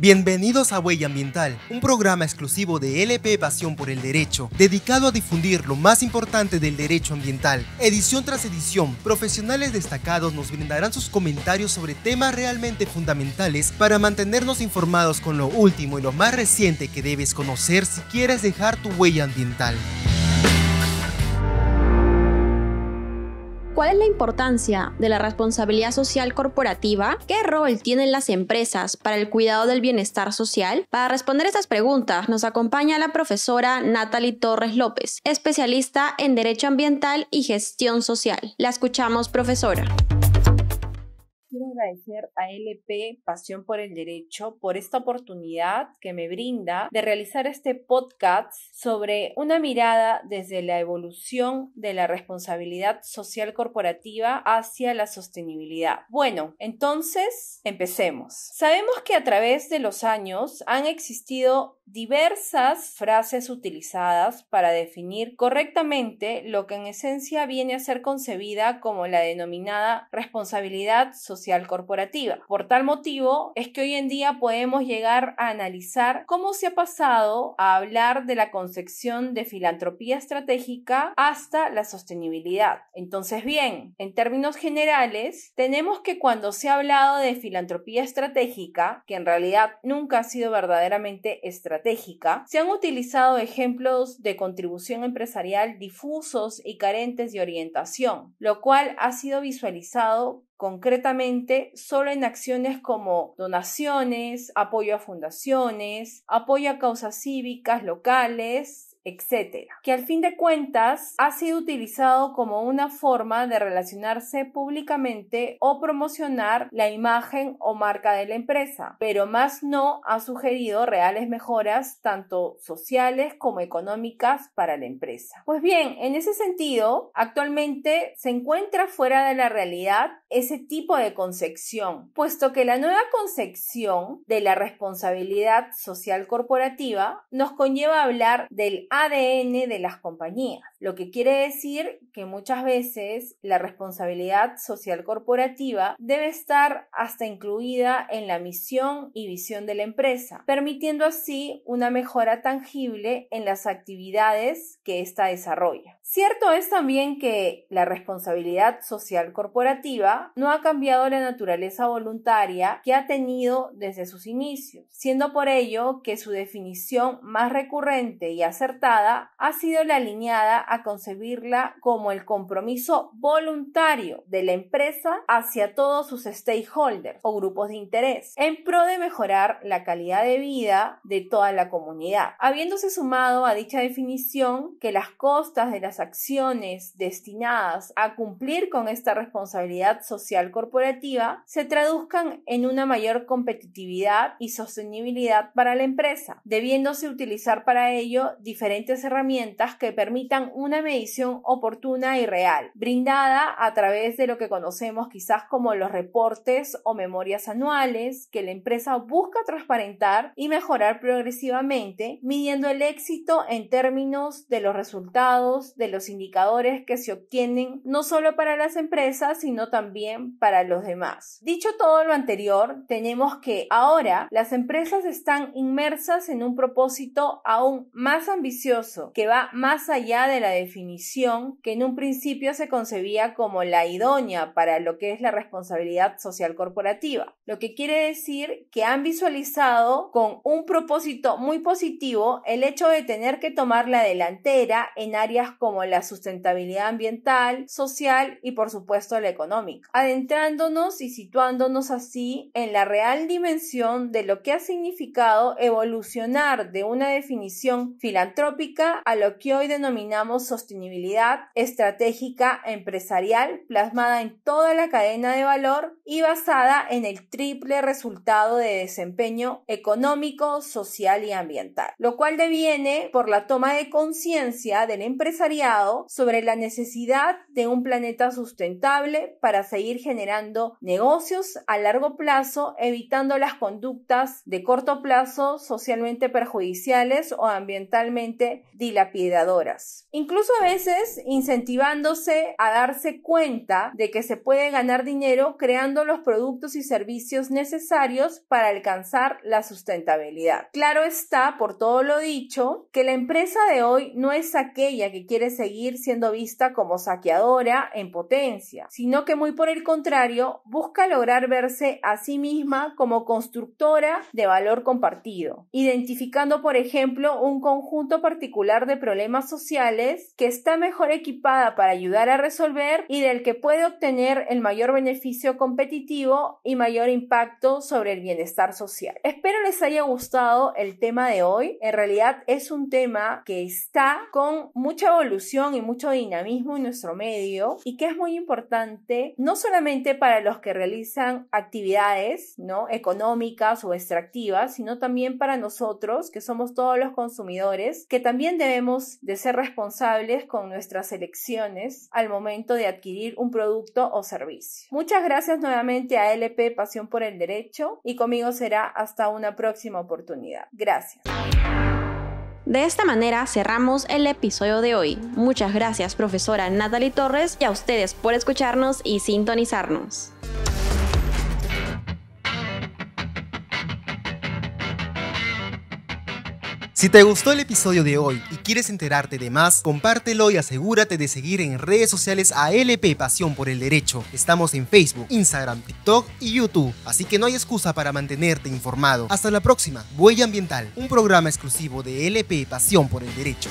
Bienvenidos a Huella Ambiental, un programa exclusivo de LP Pasión por el Derecho, dedicado a difundir lo más importante del derecho ambiental. Edición tras edición, profesionales destacados nos brindarán sus comentarios sobre temas realmente fundamentales para mantenernos informados con lo último y lo más reciente que debes conocer si quieres dejar tu huella ambiental. ¿Cuál es la importancia de la responsabilidad social corporativa? ¿Qué rol tienen las empresas para el cuidado del bienestar social? Para responder estas preguntas nos acompaña la profesora Natalie Torres López, especialista en Derecho Ambiental y Gestión Social. La escuchamos, profesora quiero agradecer a LP Pasión por el Derecho por esta oportunidad que me brinda de realizar este podcast sobre una mirada desde la evolución de la responsabilidad social corporativa hacia la sostenibilidad. Bueno, entonces empecemos. Sabemos que a través de los años han existido diversas frases utilizadas para definir correctamente lo que en esencia viene a ser concebida como la denominada responsabilidad social corporativa. Por tal motivo es que hoy en día podemos llegar a analizar cómo se ha pasado a hablar de la concepción de filantropía estratégica hasta la sostenibilidad. Entonces bien, en términos generales, tenemos que cuando se ha hablado de filantropía estratégica, que en realidad nunca ha sido verdaderamente estratégica, se han utilizado ejemplos de contribución empresarial difusos y carentes de orientación, lo cual ha sido visualizado concretamente solo en acciones como donaciones, apoyo a fundaciones, apoyo a causas cívicas locales, etcétera. que al fin de cuentas ha sido utilizado como una forma de relacionarse públicamente o promocionar la imagen o marca de la empresa, pero más no ha sugerido reales mejoras tanto sociales como económicas para la empresa. Pues bien, en ese sentido, actualmente se encuentra fuera de la realidad ese tipo de concepción, puesto que la nueva concepción de la responsabilidad social corporativa nos conlleva a hablar del ADN de las compañías, lo que quiere decir que muchas veces la responsabilidad social corporativa debe estar hasta incluida en la misión y visión de la empresa, permitiendo así una mejora tangible en las actividades que ésta desarrolla. Cierto es también que la responsabilidad social corporativa no ha cambiado la naturaleza voluntaria que ha tenido desde sus inicios, siendo por ello que su definición más recurrente y acertada ha sido la alineada a concebirla como el compromiso voluntario de la empresa hacia todos sus stakeholders o grupos de interés en pro de mejorar la calidad de vida de toda la comunidad, habiéndose sumado a dicha definición que las costas de las acciones destinadas a cumplir con esta responsabilidad social corporativa se traduzcan en una mayor competitividad y sostenibilidad para la empresa, debiéndose utilizar para ello diferentes herramientas que permitan una medición oportuna y real, brindada a través de lo que conocemos quizás como los reportes o memorias anuales que la empresa busca transparentar y mejorar progresivamente, midiendo el éxito en términos de los resultados, de los indicadores que se obtienen, no solo para las empresas, sino también para los demás. Dicho todo lo anterior, tenemos que ahora las empresas están inmersas en un propósito aún más ambicioso que va más allá de la definición que en un principio se concebía como la idónea para lo que es la responsabilidad social corporativa, lo que quiere decir que han visualizado con un propósito muy positivo el hecho de tener que tomar la delantera en áreas como la sustentabilidad ambiental, social y por supuesto la económica, adentrándonos y situándonos así en la real dimensión de lo que ha significado evolucionar de una definición filantrópica a lo que hoy denominamos sostenibilidad estratégica empresarial plasmada en toda la cadena de valor y basada en el triple resultado de desempeño económico, social y ambiental, lo cual deviene por la toma de conciencia del empresariado sobre la necesidad de un planeta sustentable para seguir generando negocios a largo plazo, evitando las conductas de corto plazo socialmente perjudiciales o ambientalmente dilapidadoras. Incluso a veces incentivándose a darse cuenta de que se puede ganar dinero creando los productos y servicios necesarios para alcanzar la sustentabilidad. Claro está, por todo lo dicho, que la empresa de hoy no es aquella que quiere seguir siendo vista como saqueadora en potencia, sino que muy por el contrario busca lograr verse a sí misma como constructora de valor compartido, identificando por ejemplo un conjunto particular de problemas sociales que está mejor equipada para ayudar a resolver y del que puede obtener el mayor beneficio competitivo y mayor impacto sobre el bienestar social. Espero les haya gustado el tema de hoy. En realidad es un tema que está con mucha evolución y mucho dinamismo en nuestro medio y que es muy importante no solamente para los que realizan actividades ¿no? económicas o extractivas, sino también para nosotros que somos todos los consumidores que también debemos de ser responsables con nuestras elecciones al momento de adquirir un producto o servicio. Muchas gracias nuevamente a LP Pasión por el Derecho y conmigo será hasta una próxima oportunidad. Gracias. De esta manera cerramos el episodio de hoy. Muchas gracias profesora Natalie Torres y a ustedes por escucharnos y sintonizarnos. Si te gustó el episodio de hoy y quieres enterarte de más, compártelo y asegúrate de seguir en redes sociales a LP Pasión por el Derecho. Estamos en Facebook, Instagram, TikTok y YouTube, así que no hay excusa para mantenerte informado. Hasta la próxima, Huella Ambiental, un programa exclusivo de LP Pasión por el Derecho.